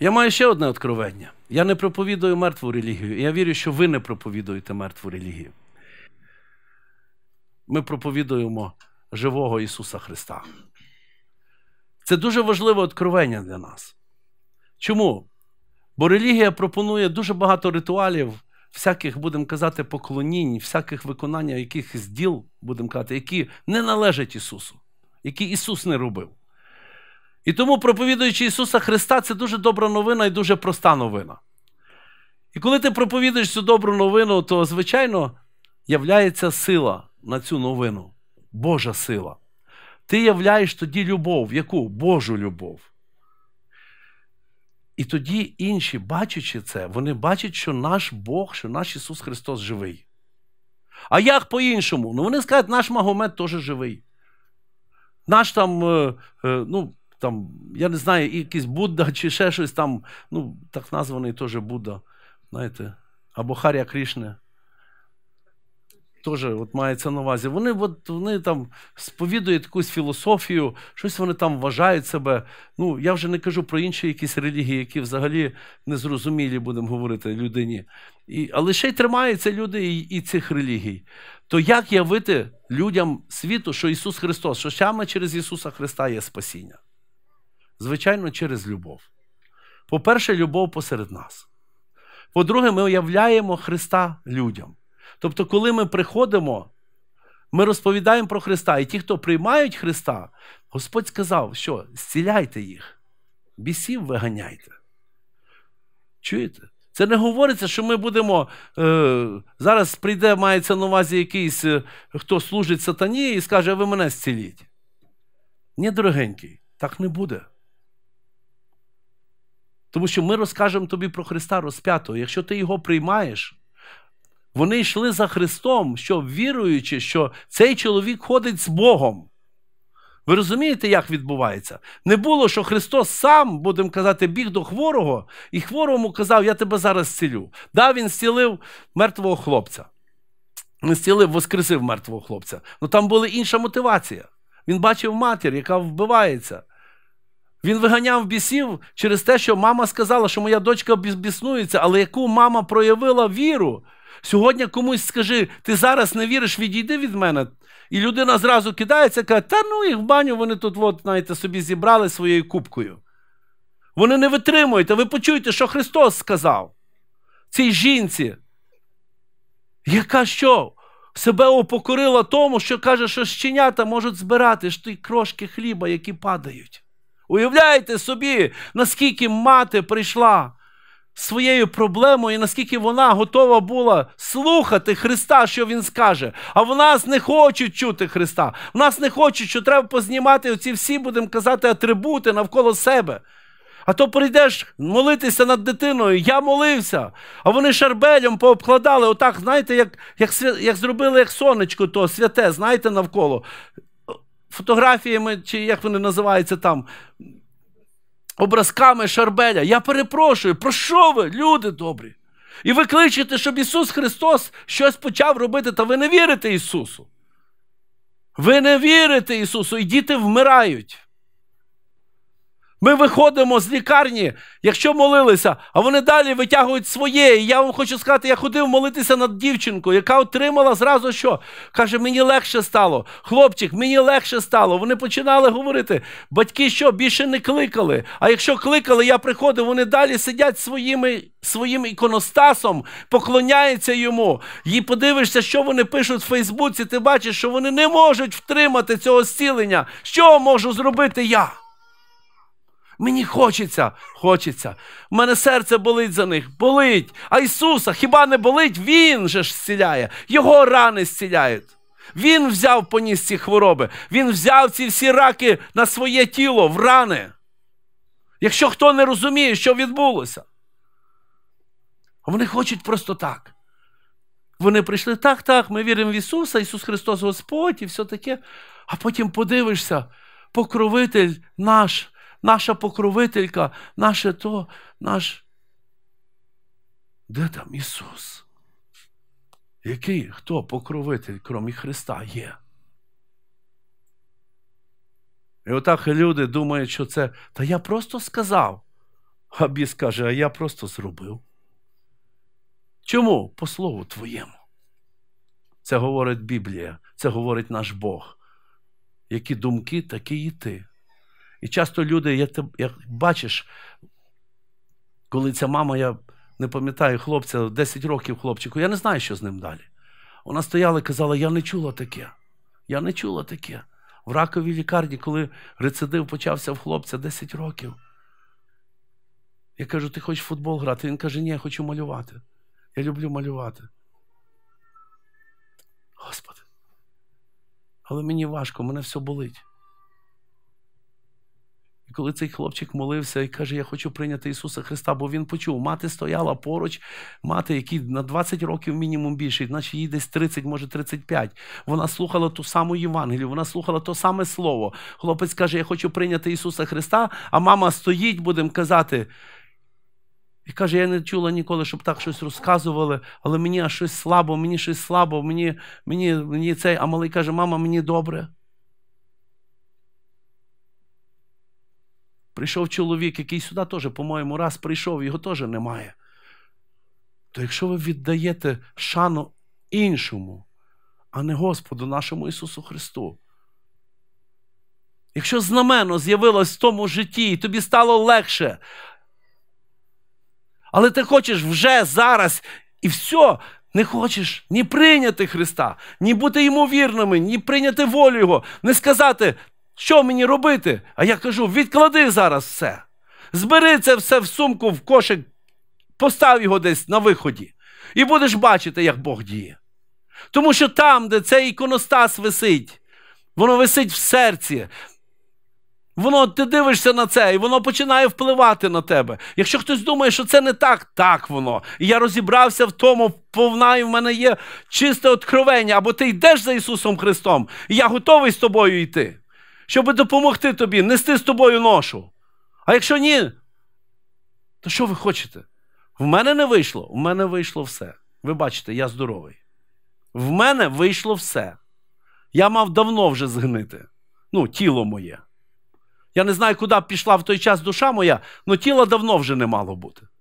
Я маю ще одне откровення. Я не проповідую мертву релігію. І я вірю, що ви не проповідуєте мертву релігію. Ми проповідуємо живого Ісуса Христа. Це дуже важливе откровення для нас. Чому? Бо релігія пропонує дуже багато ритуалів, всяких, будемо казати, поклонінь, всяких виконання якихось діл, будемо казати, які не належать Ісусу, які Ісус не робив. І тому, проповідуючи Ісуса Христа, це дуже добра новина і дуже проста новина. І коли ти проповідуєш цю добру новину, то, звичайно, являється сила на цю новину, Божа сила. Ти являєш тоді любов, яку? Божу любов. І тоді інші, бачачи це, вони бачать, що наш Бог, що наш Ісус Христос живий. А як по-іншому? Ну вони скажуть, наш Магомед теж живий. Наш там, е, е, ну, там, я не знаю, якийсь Будда чи ще щось там, ну, так названий теж Будда, знаєте, або Харя Крішне. Теж от мається на увазі. Вони от, вони там сповідують якусь філософію, щось вони там вважають себе. Ну, я вже не кажу про інші якісь релігії, які взагалі незрозумілі, будемо говорити, людині. І, Але ще й тримаються люди і, і цих релігій. То як явити людям світу, що Ісус Христос, що саме через Ісуса Христа є спасіння? Звичайно, через любов. По-перше, любов посеред нас. По-друге, ми уявляємо Христа людям. Тобто, коли ми приходимо, ми розповідаємо про Христа. І ті, хто приймають Христа, Господь сказав, що зціляйте їх, бісів виганяйте. Чуєте? Це не говориться, що ми будемо. е, Зараз прийде, мається на увазі якийсь, е, хто служить сатані і скаже, ви мене зціліть. Ні, дорогенький, так не буде. Тому що ми розкажемо тобі про Христа розп'ятого. Якщо ти його приймаєш, вони йшли за Христом, що віруючи, що цей чоловік ходить з Богом. Ви розумієте, як відбувається? Не було, що Христос сам, будемо казати, біг до хворого, і хворому казав, я тебе зараз зцілю. Да, Він зцілив мертвого хлопця. Не зцілив, воскресив мертвого хлопця. Ну там була інша мотивація. Він бачив матір, яка вбивається. Він виганяв бісів через те, що мама сказала, що моя дочка біснується, але яку мама проявила віру. Сьогодні комусь скажи, ти зараз не віриш, відійди від мене. І людина зразу кидається і каже, та ну їх в баню вони тут, от, знаєте, собі зібрали своєю кубкою. Вони не витримують, а ви почуєте, що Христос сказав цій жінці, яка що? Себе упокорила тому, що каже, що щенята можуть збирати ж ті крошки хліба, які падають. Уявляєте собі, наскільки мати прийшла своєю проблемою, і наскільки вона готова була слухати Христа, що Він скаже. А в нас не хочуть чути Христа. В нас не хочуть, що треба познімати оці всі, будемо казати, атрибути навколо себе. А то прийдеш молитися над дитиною, я молився. А вони шарбелем пообкладали, отак, знаєте, як як, як зробили як сонечко, то святе, знаєте, навколо фотографіями, чи як вони називаються там, образками Шарбеля. Я перепрошую, про що ви, люди добрі? І ви кличете, щоб Ісус Христос щось почав робити, та ви не вірите Ісусу. Ви не вірите Ісусу, і діти вмирають. Ми виходимо з лікарні, якщо молилися, а вони далі витягують своє. І я вам хочу сказати, я ходив молитися над дівчинкою, яка отримала зразу що? Каже, мені легше стало. Хлопчик, мені легше стало. Вони починали говорити. Батьки що більше не кликали. А якщо кликали, я приходив, вони далі сидять своїми, своїм іконостасом, поклоняються йому. І подивишся, що вони пишуть в Фейсбуці. Ти бачиш, що вони не можуть втримати цього зцілення. Що можу зробити я? Мені хочеться, хочеться. У мене серце болить за них, болить. А Ісуса хіба не болить? Він же ж зціляє, Його рани зціляють. Він взяв поніс ці хвороби, Він взяв ці всі раки на своє тіло, в рани. Якщо хто не розуміє, що відбулося, вони хочуть просто так. Вони прийшли так, так, ми віримо в Ісуса, Ісус Христос Господь і все таке. А потім подивишся, покровитель наш наша покровителька, наше то, наш. Де там Ісус? Який хто покровитель, крім Христа, є? І отак люди думають, що це, та я просто сказав. А біс каже, а я просто зробив. Чому? По слову твоєму. Це говорить Біблія, це говорить наш Бог. Які думки, такі і ти. І часто люди, як ти як бачиш, коли ця мама, я не пам'ятаю хлопця, 10 років хлопчику, я не знаю, що з ним далі. Вона стояла і казала: Я не чула таке. Я не чула таке. В раковій лікарні, коли рецидив почався в хлопця 10 років. Я кажу, ти хочеш футбол грати? Він каже, ні, я хочу малювати. Я люблю малювати. Господи. Але мені важко, мене все болить коли цей хлопчик молився і каже, я хочу прийняти Ісуса Христа, бо він почув, мати стояла поруч, мати, який на 20 років мінімум більше, наче їй десь 30, може 35. Вона слухала ту саму Євангелію, вона слухала то саме Слово. Хлопець каже, я хочу прийняти Ісуса Христа, а мама стоїть, будемо казати. І каже, я не чула ніколи, щоб так щось розказували, але мені аж щось слабо, мені щось слабо, мені, мені, мені цей. А малий каже, мама, мені добре. Прийшов чоловік, який сюди теж, по-моєму, раз прийшов, його теж немає. То якщо ви віддаєте шану іншому, а не Господу нашому Ісусу Христу, якщо знамено з'явилось в тому житті, і тобі стало легше, але ти хочеш вже зараз і все, не хочеш ні прийняти Христа, ні бути йому вірними, ні прийняти волю Його, не сказати, що мені робити? А я кажу: відклади зараз все. Збери це все в сумку, в кошик, постав його десь на виході. І будеш бачити, як Бог діє. Тому що там, де цей іконостас висить, воно висить в серці. Воно ти дивишся на це, і воно починає впливати на тебе. Якщо хтось думає, що це не так, так воно. І я розібрався в тому, повна, і в мене є чисте откровення, або ти йдеш за Ісусом Христом, і я готовий з тобою йти щоб допомогти тобі, нести з тобою ношу. А якщо ні, то що ви хочете? В мене не вийшло, в мене вийшло все. Ви бачите, я здоровий. В мене вийшло все. Я мав давно вже згнити. Ну, тіло моє. Я не знаю, куди пішла в той час душа моя, але тіла давно вже не мало бути.